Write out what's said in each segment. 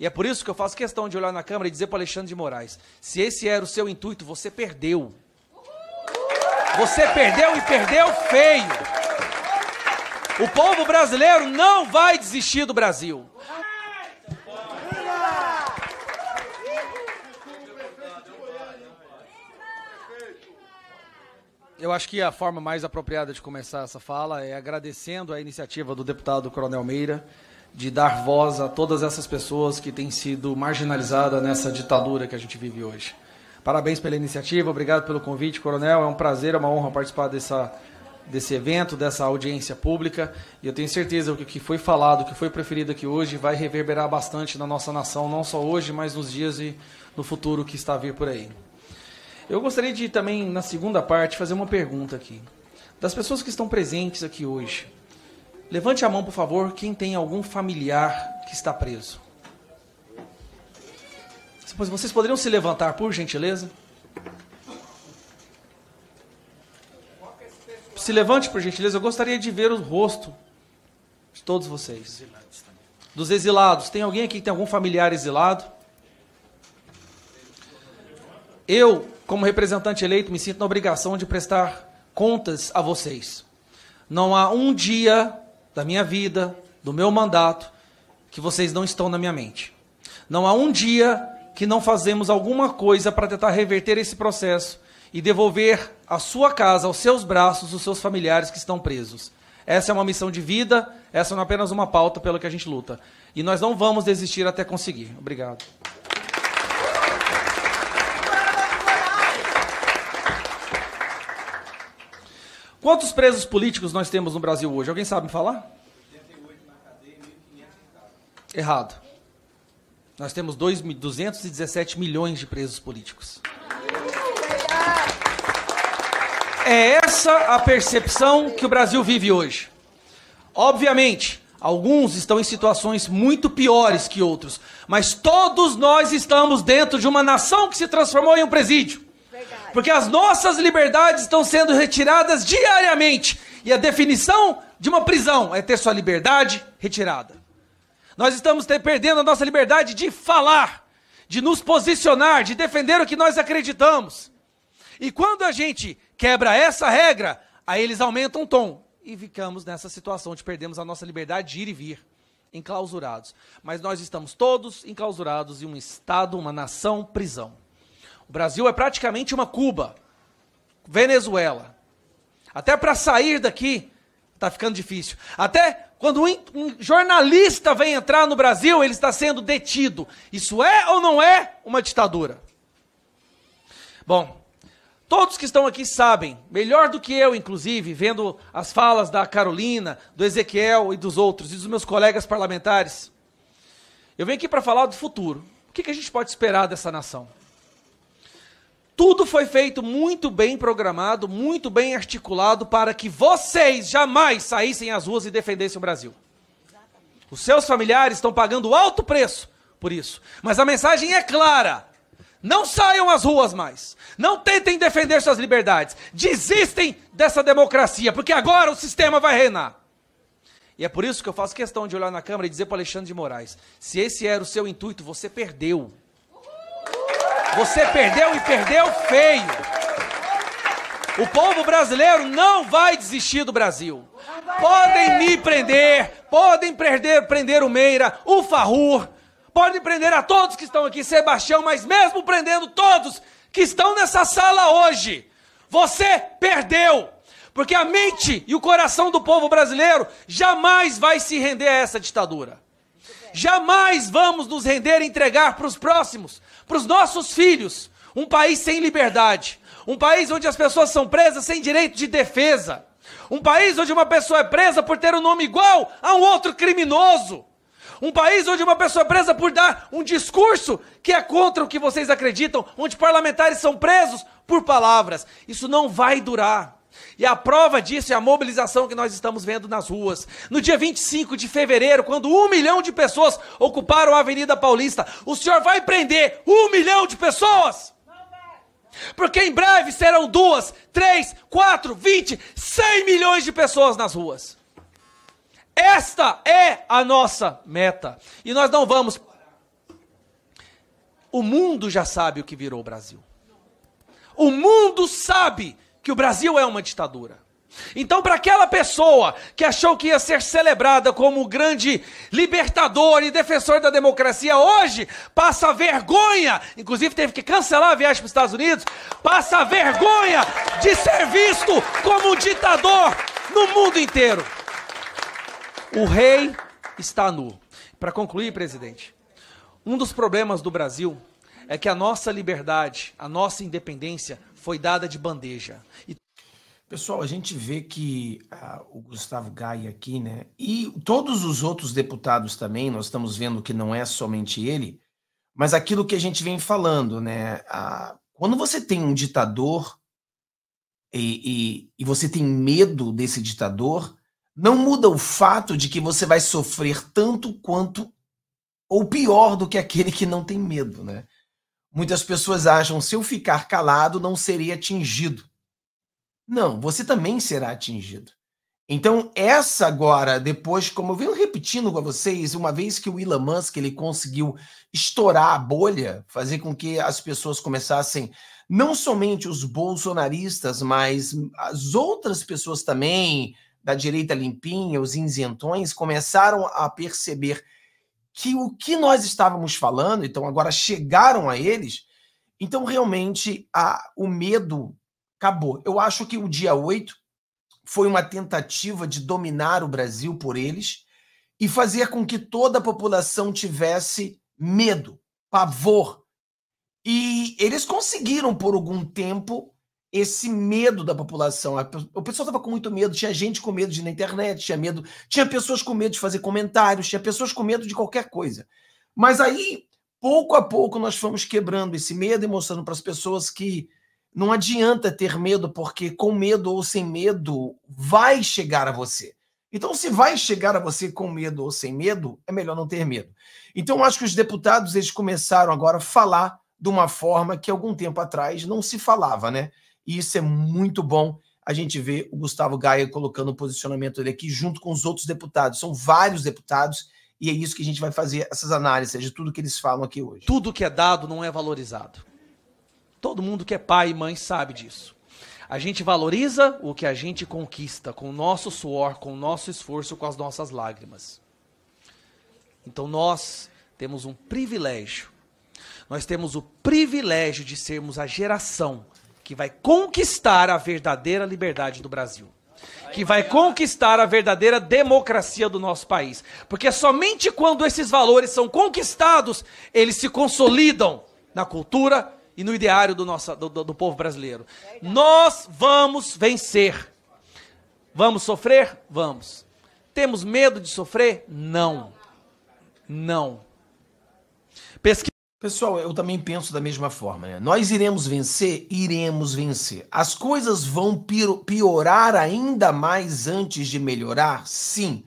E é por isso que eu faço questão de olhar na câmera e dizer para Alexandre de Moraes: se esse era o seu intuito, você perdeu. Você perdeu e perdeu feio. O povo brasileiro não vai desistir do Brasil. Eu acho que a forma mais apropriada de começar essa fala é agradecendo a iniciativa do deputado Coronel Meira de dar voz a todas essas pessoas que têm sido marginalizadas nessa ditadura que a gente vive hoje. Parabéns pela iniciativa, obrigado pelo convite, Coronel. É um prazer, é uma honra participar dessa, desse evento, dessa audiência pública. E eu tenho certeza que o que foi falado, o que foi preferido aqui hoje, vai reverberar bastante na nossa nação, não só hoje, mas nos dias e no futuro que está a vir por aí. Eu gostaria de também, na segunda parte, fazer uma pergunta aqui. Das pessoas que estão presentes aqui hoje, Levante a mão, por favor, quem tem algum familiar que está preso. Vocês poderiam se levantar, por gentileza? Se levante, por gentileza. Eu gostaria de ver o rosto de todos vocês. Dos exilados. Tem alguém aqui que tem algum familiar exilado? Eu, como representante eleito, me sinto na obrigação de prestar contas a vocês. Não há um dia da minha vida, do meu mandato, que vocês não estão na minha mente. Não há um dia que não fazemos alguma coisa para tentar reverter esse processo e devolver a sua casa, aos seus braços, os seus familiares que estão presos. Essa é uma missão de vida, essa não é apenas uma pauta pelo que a gente luta. E nós não vamos desistir até conseguir. Obrigado. Quantos presos políticos nós temos no Brasil hoje? Alguém sabe me falar? 88 na cadeia, 1.500 Errado. Nós temos 217 milhões de presos políticos. É essa a percepção que o Brasil vive hoje. Obviamente, alguns estão em situações muito piores que outros, mas todos nós estamos dentro de uma nação que se transformou em um presídio. Porque as nossas liberdades estão sendo retiradas diariamente. E a definição de uma prisão é ter sua liberdade retirada. Nós estamos perdendo a nossa liberdade de falar, de nos posicionar, de defender o que nós acreditamos. E quando a gente quebra essa regra, aí eles aumentam o tom e ficamos nessa situação de perdemos a nossa liberdade de ir e vir, enclausurados. Mas nós estamos todos enclausurados em um estado, uma nação, prisão. O Brasil é praticamente uma Cuba, Venezuela. Até para sair daqui está ficando difícil. Até quando um jornalista vem entrar no Brasil, ele está sendo detido. Isso é ou não é uma ditadura? Bom, todos que estão aqui sabem, melhor do que eu, inclusive, vendo as falas da Carolina, do Ezequiel e dos outros, e dos meus colegas parlamentares, eu venho aqui para falar do futuro. O que, que a gente pode esperar dessa nação? Tudo foi feito muito bem programado, muito bem articulado para que vocês jamais saíssem às ruas e defendessem o Brasil. Os seus familiares estão pagando alto preço por isso. Mas a mensagem é clara. Não saiam às ruas mais. Não tentem defender suas liberdades. Desistem dessa democracia, porque agora o sistema vai reinar. E é por isso que eu faço questão de olhar na câmara e dizer para Alexandre de Moraes: se esse era o seu intuito, você perdeu. Você perdeu e perdeu feio. O povo brasileiro não vai desistir do Brasil. Podem me prender, podem prender, prender o Meira, o Farrur, podem prender a todos que estão aqui, Sebastião, mas mesmo prendendo todos que estão nessa sala hoje, você perdeu. Porque a mente e o coração do povo brasileiro jamais vai se render a essa ditadura. Jamais vamos nos render e entregar para os próximos, para os nossos filhos, um país sem liberdade, um país onde as pessoas são presas sem direito de defesa, um país onde uma pessoa é presa por ter um nome igual a um outro criminoso. Um país onde uma pessoa é presa por dar um discurso que é contra o que vocês acreditam, onde parlamentares são presos por palavras. Isso não vai durar. E a prova disso é a mobilização que nós estamos vendo nas ruas. No dia 25 de fevereiro, quando um milhão de pessoas ocuparam a Avenida Paulista, o senhor vai prender um milhão de pessoas? Porque em breve serão duas, três, quatro, vinte, cem milhões de pessoas nas ruas. Esta é a nossa meta. E nós não vamos. O mundo já sabe o que virou o Brasil. O mundo sabe que o Brasil é uma ditadura. Então, para aquela pessoa que achou que ia ser celebrada como grande libertador e defensor da democracia, hoje passa vergonha, inclusive teve que cancelar a viagem para os Estados Unidos, passa vergonha de ser visto como um ditador no mundo inteiro. O rei está nu. Para concluir, presidente, um dos problemas do Brasil é que a nossa liberdade, a nossa independência foi dada de bandeja. E... Pessoal, a gente vê que ah, o Gustavo Gaia aqui, né, e todos os outros deputados também, nós estamos vendo que não é somente ele, mas aquilo que a gente vem falando, né, ah, quando você tem um ditador e, e, e você tem medo desse ditador, não muda o fato de que você vai sofrer tanto quanto ou pior do que aquele que não tem medo, né? Muitas pessoas acham se eu ficar calado não serei atingido. Não, você também será atingido. Então, essa agora, depois, como eu venho repetindo com vocês, uma vez que o Elon Musk ele conseguiu estourar a bolha, fazer com que as pessoas começassem, não somente os bolsonaristas, mas as outras pessoas também, da direita limpinha, os isentões, começaram a perceber que o que nós estávamos falando, então agora chegaram a eles, então realmente a, o medo acabou. Eu acho que o dia 8 foi uma tentativa de dominar o Brasil por eles e fazer com que toda a população tivesse medo, pavor. E eles conseguiram por algum tempo esse medo da população. O pessoal estava com muito medo, tinha gente com medo de ir na internet, tinha medo, tinha pessoas com medo de fazer comentários, tinha pessoas com medo de qualquer coisa. Mas aí, pouco a pouco, nós fomos quebrando esse medo e mostrando para as pessoas que não adianta ter medo, porque com medo ou sem medo vai chegar a você. Então, se vai chegar a você com medo ou sem medo, é melhor não ter medo. Então, acho que os deputados eles começaram agora a falar de uma forma que algum tempo atrás não se falava, né? E isso é muito bom a gente ver o Gustavo Gaia colocando o posicionamento dele aqui junto com os outros deputados. São vários deputados e é isso que a gente vai fazer essas análises de tudo que eles falam aqui hoje. Tudo que é dado não é valorizado. Todo mundo que é pai e mãe sabe disso. A gente valoriza o que a gente conquista com o nosso suor, com o nosso esforço, com as nossas lágrimas. Então nós temos um privilégio. Nós temos o privilégio de sermos a geração que vai conquistar a verdadeira liberdade do Brasil. Que vai conquistar a verdadeira democracia do nosso país. Porque somente quando esses valores são conquistados, eles se consolidam na cultura e no ideário do, nosso, do, do povo brasileiro. Nós vamos vencer. Vamos sofrer? Vamos. Temos medo de sofrer? Não. Não. Pesquisa. Pessoal, eu também penso da mesma forma. Né? Nós iremos vencer? Iremos vencer. As coisas vão piorar ainda mais antes de melhorar? Sim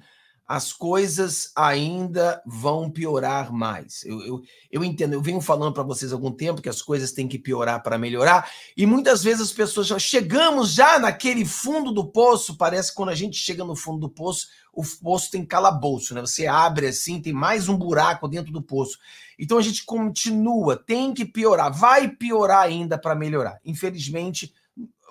as coisas ainda vão piorar mais. Eu, eu, eu entendo, eu venho falando para vocês há algum tempo que as coisas têm que piorar para melhorar, e muitas vezes as pessoas já chegamos já naquele fundo do poço, parece que quando a gente chega no fundo do poço, o poço tem calabouço, né? Você abre assim, tem mais um buraco dentro do poço. Então a gente continua, tem que piorar, vai piorar ainda para melhorar. Infelizmente,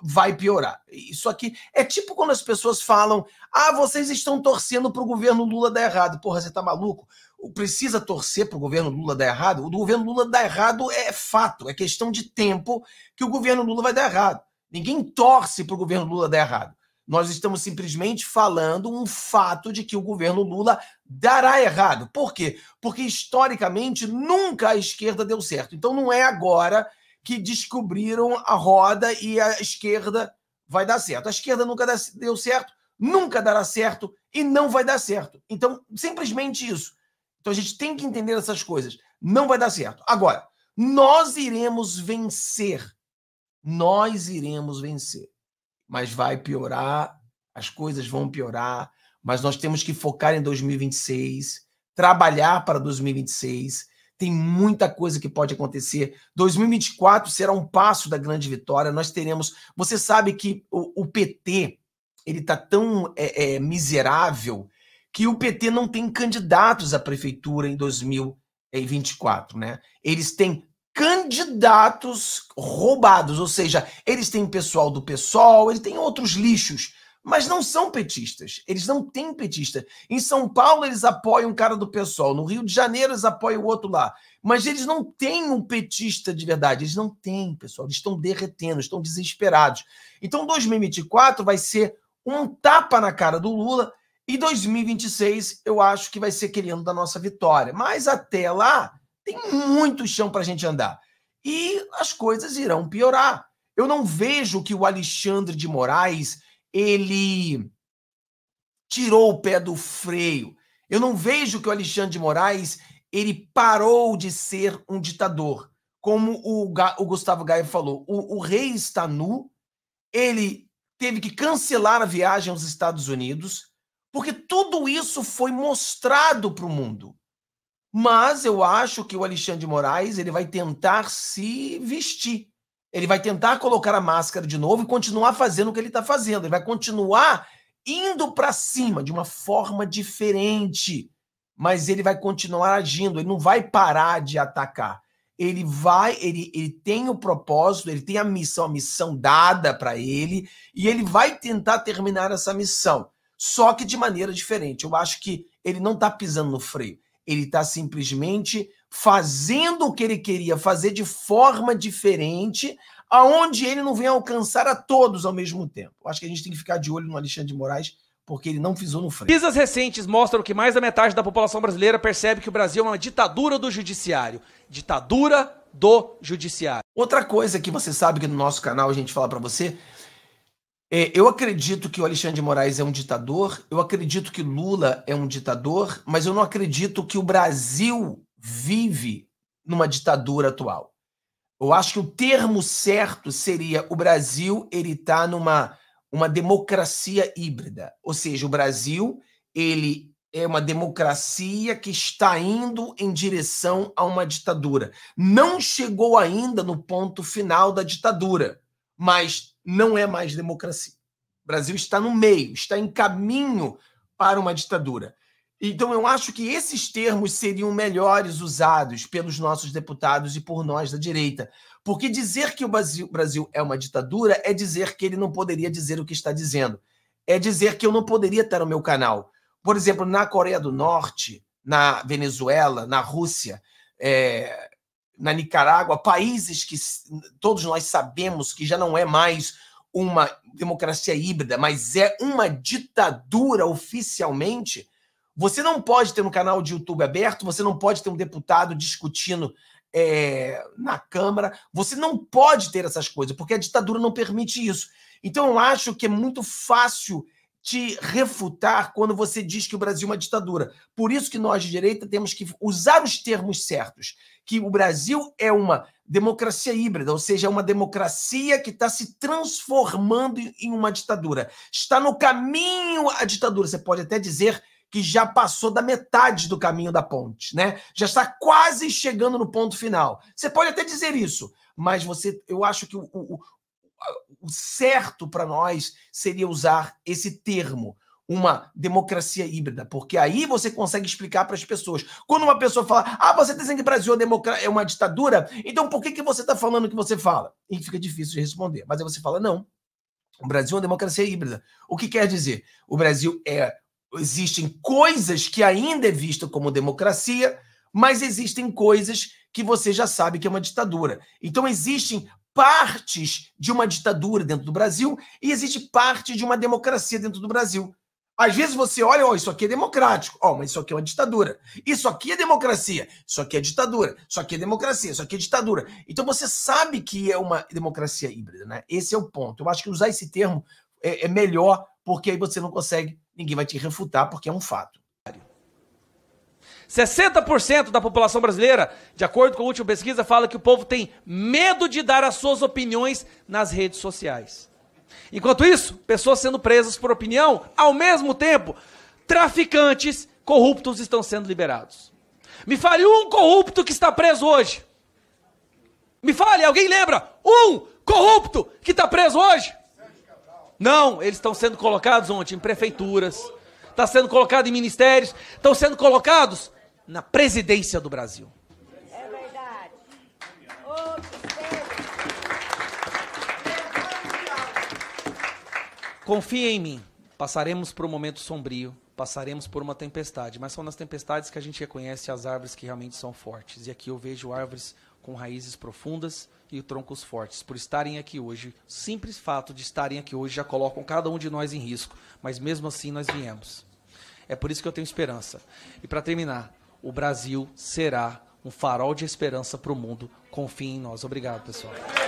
vai piorar. Isso aqui é tipo quando as pessoas falam: ah, vocês estão torcendo para o governo Lula dar errado. Porra, você tá maluco? Precisa torcer para o governo Lula dar errado? O governo Lula dar errado é fato, é questão de tempo que o governo Lula vai dar errado. Ninguém torce para o governo Lula dar errado. Nós estamos simplesmente falando um fato de que o governo Lula dará errado. Por quê? Porque historicamente nunca a esquerda deu certo. Então não é agora que descobriram a roda e a esquerda vai dar certo. A esquerda nunca deu certo, nunca dará certo e não vai dar certo. Então, simplesmente isso. Então a gente tem que entender essas coisas. Não vai dar certo. Agora, nós iremos vencer. Nós iremos vencer. Mas vai piorar, as coisas vão piorar, mas nós temos que focar em 2026, trabalhar para 2026 tem muita coisa que pode acontecer. 2024 será um passo da grande vitória. Nós teremos. Você sabe que o, o PT ele está tão é, é, miserável que o PT não tem candidatos à prefeitura em 2024, né? Eles têm candidatos roubados, ou seja, eles têm pessoal do PSOL, eles têm outros lixos mas não são petistas. Eles não têm petista. Em São Paulo, eles apoiam um cara do pessoal. No Rio de Janeiro, eles apoiam o outro lá. Mas eles não têm um petista de verdade. Eles não têm, pessoal. Eles estão derretendo, estão desesperados. Então, 2024 vai ser um tapa na cara do Lula. E 2026, eu acho que vai ser querendo da nossa vitória. Mas até lá, tem muito chão para a gente andar. E as coisas irão piorar. Eu não vejo que o Alexandre de Moraes ele tirou o pé do freio. Eu não vejo que o Alexandre de Moraes ele parou de ser um ditador. Como o, o Gustavo Gaia falou, o, o rei está nu, ele teve que cancelar a viagem aos Estados Unidos, porque tudo isso foi mostrado para o mundo. Mas eu acho que o Alexandre de Moraes ele vai tentar se vestir. Ele vai tentar colocar a máscara de novo e continuar fazendo o que ele está fazendo. Ele vai continuar indo para cima de uma forma diferente, mas ele vai continuar agindo. Ele não vai parar de atacar. Ele vai, ele, ele tem o propósito, ele tem a missão, a missão dada para ele, e ele vai tentar terminar essa missão, só que de maneira diferente. Eu acho que ele não está pisando no freio. Ele está simplesmente fazendo o que ele queria fazer de forma diferente, aonde ele não vem alcançar a todos ao mesmo tempo. Acho que a gente tem que ficar de olho no Alexandre de Moraes, porque ele não pisou no freio. Pesquisas recentes mostram que mais da metade da população brasileira percebe que o Brasil é uma ditadura do judiciário. Ditadura do judiciário. Outra coisa que você sabe que no nosso canal a gente fala para você, é, eu acredito que o Alexandre de Moraes é um ditador, eu acredito que Lula é um ditador, mas eu não acredito que o Brasil vive numa ditadura atual. Eu acho que o termo certo seria o Brasil ele está numa uma democracia híbrida, ou seja, o Brasil ele é uma democracia que está indo em direção a uma ditadura. Não chegou ainda no ponto final da ditadura, mas não é mais democracia. O Brasil está no meio, está em caminho para uma ditadura. Então, eu acho que esses termos seriam melhores usados pelos nossos deputados e por nós da direita. Porque dizer que o Brasil é uma ditadura é dizer que ele não poderia dizer o que está dizendo. É dizer que eu não poderia estar no meu canal. Por exemplo, na Coreia do Norte, na Venezuela, na Rússia, é, na Nicarágua, países que todos nós sabemos que já não é mais uma democracia híbrida, mas é uma ditadura oficialmente você não pode ter um canal de YouTube aberto, você não pode ter um deputado discutindo é, na Câmara, você não pode ter essas coisas, porque a ditadura não permite isso. Então eu acho que é muito fácil te refutar quando você diz que o Brasil é uma ditadura. Por isso que nós de direita temos que usar os termos certos, que o Brasil é uma democracia híbrida, ou seja, é uma democracia que está se transformando em uma ditadura. Está no caminho à ditadura. Você pode até dizer que já passou da metade do caminho da ponte, né? Já está quase chegando no ponto final. Você pode até dizer isso, mas você, eu acho que o, o, o certo para nós seria usar esse termo, uma democracia híbrida, porque aí você consegue explicar para as pessoas. Quando uma pessoa fala, ah, você está dizendo que o Brasil é, é uma ditadura, então por que, que você está falando o que você fala? E fica difícil de responder. Mas aí você fala, não, o Brasil é uma democracia híbrida. O que quer dizer? O Brasil é existem coisas que ainda é vista como democracia, mas existem coisas que você já sabe que é uma ditadura. Então existem partes de uma ditadura dentro do Brasil e existe parte de uma democracia dentro do Brasil. Às vezes você olha, oh, isso aqui é democrático, oh, mas isso aqui é uma ditadura. Isso aqui é democracia, isso aqui é ditadura, isso aqui é democracia, isso aqui é ditadura. Então você sabe que é uma democracia híbrida, né? Esse é o ponto. Eu acho que usar esse termo é, é melhor, porque aí você não consegue ninguém vai te refutar porque é um fato. 60% da população brasileira, de acordo com a última pesquisa, fala que o povo tem medo de dar as suas opiniões nas redes sociais. Enquanto isso, pessoas sendo presas por opinião, ao mesmo tempo, traficantes corruptos estão sendo liberados. Me fale um corrupto que está preso hoje. Me fale, alguém lembra? Um corrupto que está preso hoje? Não, eles estão sendo colocados ontem em prefeituras, está sendo colocado em ministérios, estão sendo colocados na presidência do Brasil. É verdade. Confie em mim. Passaremos por um momento sombrio, passaremos por uma tempestade, mas são nas tempestades que a gente reconhece as árvores que realmente são fortes. E aqui eu vejo árvores com raízes profundas e troncos fortes. Por estarem aqui hoje, simples fato de estarem aqui hoje já colocam cada um de nós em risco, mas mesmo assim nós viemos. É por isso que eu tenho esperança. E para terminar, o Brasil será um farol de esperança para o mundo. Confiem em nós. Obrigado, pessoal.